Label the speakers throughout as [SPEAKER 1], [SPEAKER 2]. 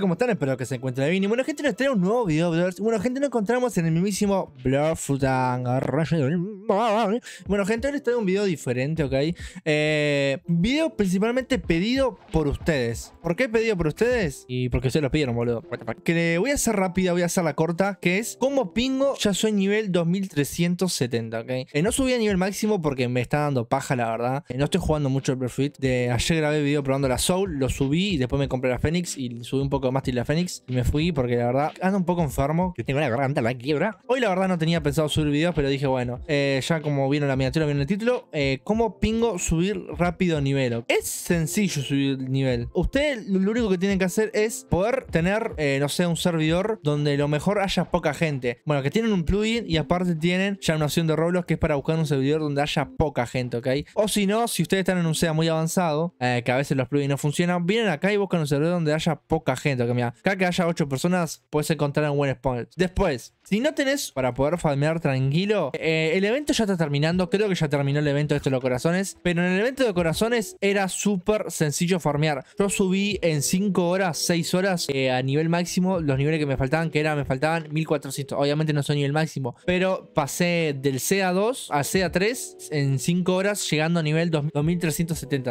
[SPEAKER 1] ¿Cómo están? Espero que se encuentren bien. Y bueno, gente, les traigo un nuevo video, Bueno, gente, nos encontramos en el mismísimo Blurfoot Bueno, gente, hoy les traigo un video diferente, ¿ok? Eh, video principalmente pedido por ustedes. ¿Por qué pedido por ustedes? Y porque ustedes lo pidieron, boludo. Que voy a hacer rápida, voy a hacer la corta, que es ¿Cómo pingo ya soy nivel 2370, ¿ok? Eh, no subí a nivel máximo porque me está dando paja, la verdad. Eh, no estoy jugando mucho el Blood De ayer grabé video probando la Soul, lo subí y después me compré la Phoenix y subí un poco más Tilda Fénix y me fui porque la verdad ando un poco enfermo, que tengo la garganta la quiebra. Hoy la verdad no tenía pensado subir videos, pero dije, bueno, eh, ya como vino la miniatura, vieron el título, eh, ¿cómo pingo subir rápido nivel? Es sencillo subir nivel. Ustedes lo único que tienen que hacer es poder tener, eh, no sé, un servidor donde lo mejor haya poca gente. Bueno, que tienen un plugin y aparte tienen ya una opción de Roblox que es para buscar un servidor donde haya poca gente, ¿ok? O si no, si ustedes están en un SEA muy avanzado, que a veces los plugins no funcionan, vienen acá y buscan un servidor donde haya poca poca gente. que mira, acá que haya 8 personas, puedes encontrar un buen spawn. Después, si no tenés para poder farmear tranquilo, eh, el evento ya está terminando. Creo que ya terminó el evento este de estos los corazones. Pero en el evento de corazones era súper sencillo farmear. Yo subí en 5 horas, 6 horas eh, a nivel máximo los niveles que me faltaban, que era, me faltaban 1400. Obviamente no soy nivel máximo, pero pasé del CA2 A CA3 en 5 horas, llegando a nivel 2370,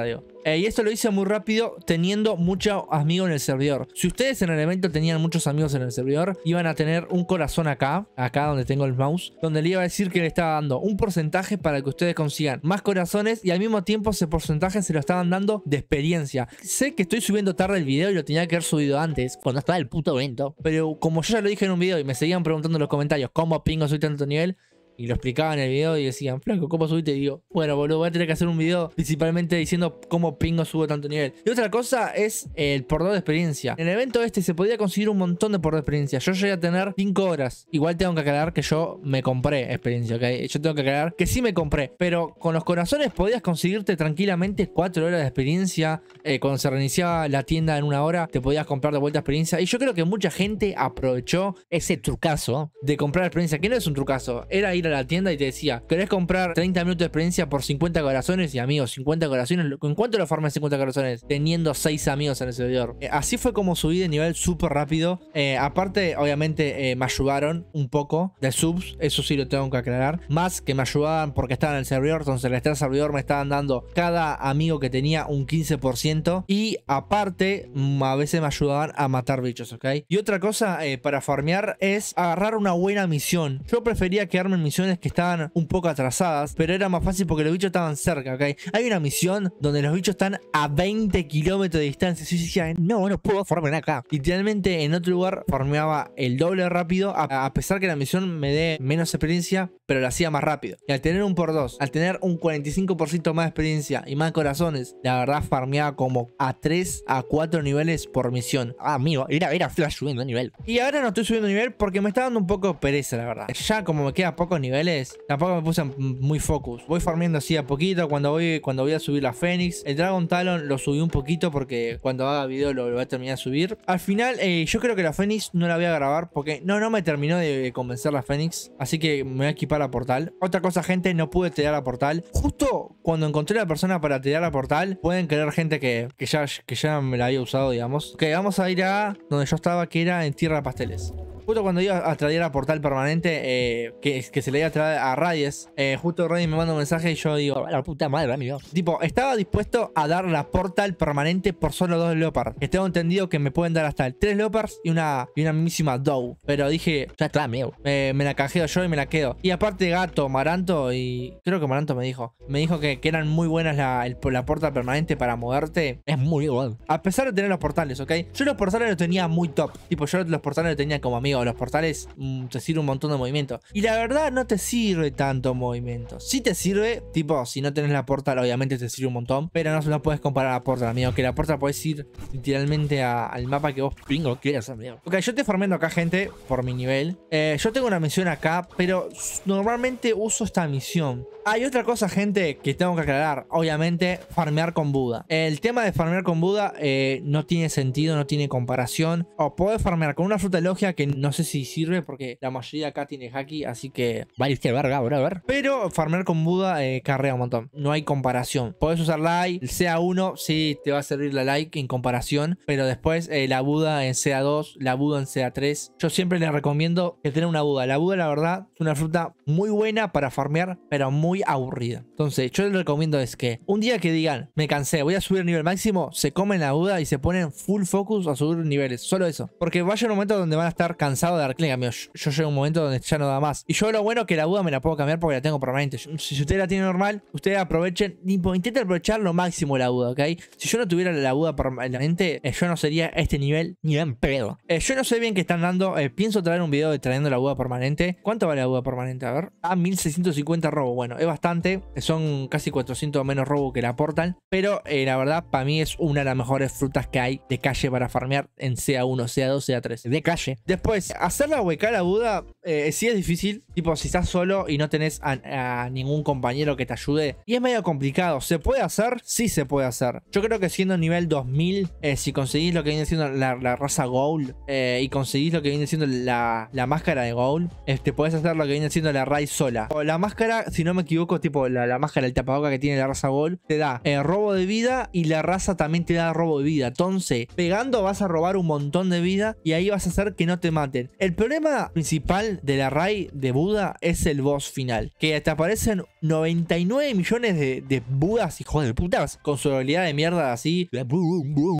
[SPEAKER 1] eh, y esto lo hice muy rápido teniendo mucho amigos en el servidor. Si ustedes en el evento tenían muchos amigos en el servidor, iban a tener un corazón acá, acá donde tengo el mouse, donde le iba a decir que le estaba dando un porcentaje para que ustedes consigan más corazones y al mismo tiempo ese porcentaje se lo estaban dando de experiencia. Sé que estoy subiendo tarde el video y lo tenía que haber subido antes, cuando estaba el puto evento, pero como yo ya lo dije en un video y me seguían preguntando en los comentarios cómo pingo soy tanto nivel, y lo explicaba en el video y decían, Flaco, ¿cómo subiste? Y digo, bueno, boludo, voy a tener que hacer un video principalmente diciendo cómo pingo subo tanto nivel. Y otra cosa es el por de experiencia. En el evento este se podía conseguir un montón de por de experiencia. Yo llegué a tener 5 horas. Igual tengo que aclarar que yo me compré experiencia, ¿ok? Yo tengo que aclarar que sí me compré. Pero con los corazones podías conseguirte tranquilamente 4 horas de experiencia. Eh, cuando se reiniciaba la tienda en una hora, te podías comprar de vuelta experiencia. Y yo creo que mucha gente aprovechó ese trucazo de comprar experiencia. Que no es un trucazo, era ir a la tienda y te decía, ¿querés comprar 30 minutos de experiencia por 50 corazones? Y amigos, 50 corazones, ¿en cuánto lo en 50 corazones? Teniendo 6 amigos en el servidor. Eh, así fue como subí de nivel súper rápido. Eh, aparte, obviamente, eh, me ayudaron un poco de subs, eso sí lo tengo que aclarar. Más que me ayudaban porque estaban en el servidor, entonces el servidor me estaban dando cada amigo que tenía un 15%. Y aparte, mm, a veces me ayudaban a matar bichos, ¿ok? Y otra cosa para farmear es agarrar una buena misión. Yo prefería quedarme en misión que estaban un poco atrasadas, pero era más fácil porque los bichos estaban cerca, ¿ok? Hay una misión donde los bichos están a 20 kilómetros de distancia. Yo decía, no, no puedo farmear acá. Literalmente en otro lugar farmeaba el doble rápido, a, pesar que la misión me dé menos experiencia, pero la hacía más rápido. Y al tener un por dos, al tener un 45% más experiencia y más corazones, la verdad farmeaba como a 3 a 4 niveles por misión. Ah, amigo, era, era flash subiendo nivel. Y ahora no estoy subiendo nivel porque me está dando un poco pereza, la verdad. Ya como me queda poco nivel niveles, tampoco me puse muy focus. Voy farmeando así a poquito. Cuando voy, cuando voy a subir la Fénix, el Dragon Talon lo subí un poquito porque cuando haga video lo, voy a terminar de subir. Al final, eh, yo creo que la Fénix no la voy a grabar porque no, no me terminó de convencer la Fénix. Así que me voy a equipar la Portal. Otra cosa, gente, no pude tirar la Portal. Justo cuando encontré la persona para tirar la Portal, pueden creer gente que, que, ya, que ya me la había usado, digamos. Ok, vamos a ir a donde yo estaba, que era en Tierra de Pasteles. Justo cuando iba a traer a portal permanente, eh, que, se le iba a traer a Reyes, eh, justo Reyes me manda un mensaje y yo digo, la puta madre, amigo. Tipo, estaba dispuesto a dar la portal permanente por solo dos Que Estaba entendido que me pueden dar hasta el tres Leopards y una, y una mismísima Dow. Pero dije, ya está, amigo. Me, la cajeo yo y me la quedo. Y aparte, gato, Maranto y. Creo que Maranto me dijo. Me dijo que, que eran muy buenas la, portal permanente para moverte. Es muy bueno. A pesar de tener los portales, ¿ok? Yo los portales los tenía muy top. Tipo, yo los portales los tenía como amigo los portales mm, te sirve un montón de movimiento. Y la verdad no te sirve tanto movimiento. Si te sirve, tipo, si no tenés la portal, obviamente te sirve un montón, pero no, lo puedes comparar a la portal, amigo, que la portal puedes ir literalmente al mapa que vos pingo quieras, amigo. Ok, yo te farmeando acá, gente, por mi nivel. Eh, yo tengo una misión acá, pero normalmente uso esta misión. Hay otra cosa, gente, que tengo que aclarar. Obviamente, farmear con Buda. El tema de farmear con Buda eh, no tiene sentido, no tiene comparación. O podés farmear con una fruta logia que no no sé si sirve porque la mayoría acá tiene Haki, así que vale que verga, bro, a ver. Pero farmear con Buda eh, carrea un montón. No hay comparación. Podés usar like el CA1 sí te va a servir la like en comparación, pero después eh, la Buda en CA2, la Buda en CA3. Yo siempre les recomiendo que tengan una Buda. La Buda, la verdad, es una fruta muy buena para farmear, pero muy aburrida. Entonces, yo les recomiendo es que un día que digan, me cansé, voy a subir el nivel máximo, se comen la Buda y se ponen full focus a subir niveles. Solo eso. Porque vaya un momento donde van a estar cansados de dar clic, amigos Yo, yo, llego a un momento donde ya no da más. Y yo lo bueno que la Buda me la puedo cambiar porque la tengo permanente. si usted la tiene normal, ustedes aprovechen, intenten aprovechar lo máximo la Buda ¿ok? Si yo no tuviera la Buda permanente, eh, yo no sería este nivel ni en pedo. Eh, yo no sé bien qué están dando. Eh, pienso traer un video de trayendo la Buda permanente. ¿Cuánto vale la Buda permanente? A ver. A 1650 robo. Bueno, es bastante. Son casi 400 menos robo que la aportan. Pero la verdad, para mí es una de las mejores frutas que hay de calle para farmear en sea 1 sea 2 CA3. De calle. Después, Hacer la hueca a Buda eh, sí es difícil. Tipo, si estás solo y no tenés a, ningún compañero que te ayude. Y es medio complicado. ¿Se puede hacer? Sí se puede hacer. Yo creo que siendo nivel 2000, eh, si conseguís lo que viene siendo la, la raza Gold eh, y conseguís lo que viene siendo la, máscara de Gold, este, puedes hacer lo que viene siendo la raíz sola. O la máscara, si no me equivoco, tipo la, máscara, el tapaboca que tiene la raza Gold, te da robo de vida y la raza también te da robo de vida. Entonces, pegando vas a robar un montón de vida y ahí vas a hacer que no te mate. El problema principal de la raid de Buda es el boss final, que hasta aparecen 99 millones de, de Budas, hijos de putas, con su habilidad de mierda así. Vos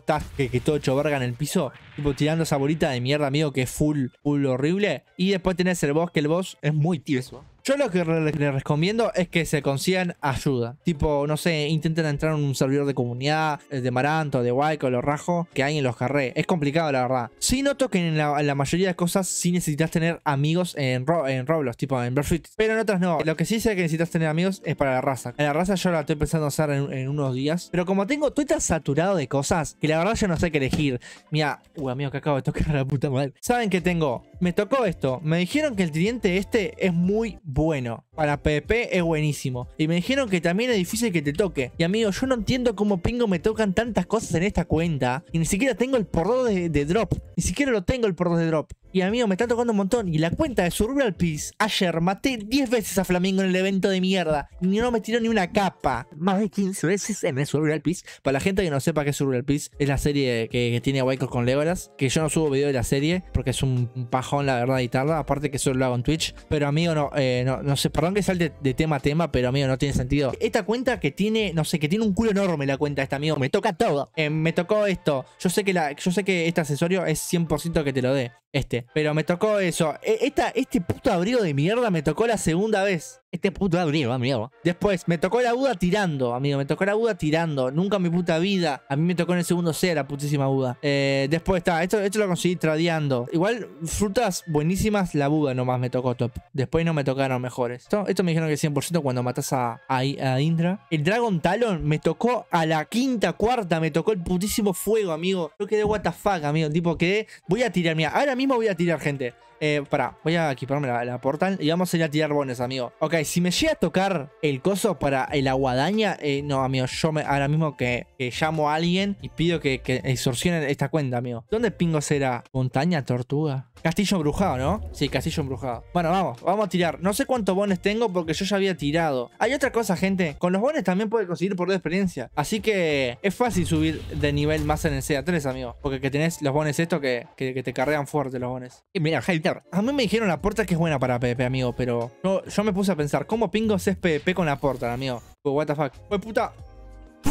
[SPEAKER 1] estás que, todo hecho verga en el piso, tipo tirando esa bolita de mierda, amigo, que es full, full horrible. Y después tenés el boss, que el boss es muy tieso. Yo lo que les recomiendo es que se consigan ayuda. Tipo, no sé, intenten entrar en un servidor de comunidad, eh, de Maranto, de Waiko, lo rajo, que hay en los Carrés. Es complicado, la verdad. Sí noto que en la, mayoría de cosas sí necesitas tener amigos en, en Roblox, tipo en Berfit. Pero en otras no. Lo que sí sé que necesitas tener amigos es para la raza. En la raza yo la estoy pensando hacer en, en unos días. Pero como tengo, Twitter saturado de cosas que la verdad yo no sé qué elegir. Mira, uy, uh, amigo, que acabo de tocar la puta madre. ¿Saben qué tengo? Me tocó esto. Me dijeron que el cliente este es muy bueno para PvP es buenísimo. Y me dijeron que también es difícil que te toque. Y amigo, yo no entiendo cómo pingo me tocan tantas cosas en esta cuenta. Y ni siquiera tengo el porro de, drop. Ni siquiera lo tengo el porro de drop. Y amigo, me está tocando un montón. Y la cuenta de Survival Peace. Ayer maté 10 veces a Flamingo en el evento de mierda. Y no me tiró ni una capa. Más de 15 veces en el Survival Peace. Para la gente que no sepa qué es Survival Peace, es la serie que, tiene waikos con Legolas. Que yo no subo video de la serie. Porque es un pajón, la verdad, y tarda. Aparte que solo lo hago en Twitch. Pero amigo, no, eh, no, no sé, aunque que salte de tema a tema, pero amigo, no tiene sentido. Esta cuenta que tiene, no sé, que tiene un culo enorme la cuenta esta, amigo. Me toca todo. Eh, me tocó esto. Yo sé que la, yo sé que este accesorio es 100% que te lo dé. Este, pero me tocó eso. E, esta, este puto abrigo de mierda me tocó la segunda vez. Este puto abrigo, amigo. Ah, después, me tocó la Buda tirando, amigo. Me tocó la Buda tirando. Nunca en mi puta vida. A mí me tocó en el segundo C la putísima Buda. Eh, después está, esto, lo conseguí tradeando. Igual, frutas buenísimas, la Buda nomás me tocó top. Después no me tocaron mejores. Esto, me dijeron que 100% cuando matas a, a, Indra. El Dragon Talon me tocó a la quinta, cuarta. Me tocó el putísimo fuego, amigo. Yo quedé what the amigo. Tipo, que Voy a tirar, mira. Ahora mismo voy a tirar gente. Eh, pará, voy a equiparme la, portal y vamos a ir a tirar bones, amigo. Ok, si me llega a tocar el coso para el aguadaña, eh, no, amigo, yo me, ahora mismo que, que, llamo a alguien y pido que, que esta cuenta, amigo. ¿Dónde pingo será? ¿Montaña tortuga? Castillo embrujado, ¿no? Sí, castillo embrujado. Bueno, vamos, vamos a tirar. No sé cuántos bones tengo porque yo ya había tirado. Hay otra cosa, gente. Con los bones también puedes conseguir por experiencia. Así que es fácil subir de nivel más en el CA3, amigo. Porque que tenés los bones estos que, que, te carrean fuerte los bones. Y mira, gente a mí me dijeron la puerta que es buena para PvP, amigo, pero yo, yo me puse a pensar, ¿cómo pingos es PvP con la puerta, amigo? Pues, what the fuck. Pues, puta.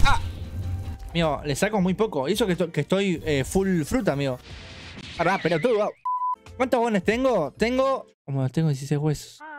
[SPEAKER 1] ¡Ah! Amigo, le saco muy poco. Hizo que, estoy eh, full fruta, amigo. pero tú, ¿Cuántos bones tengo? Tengo... Como tengo 16 huesos.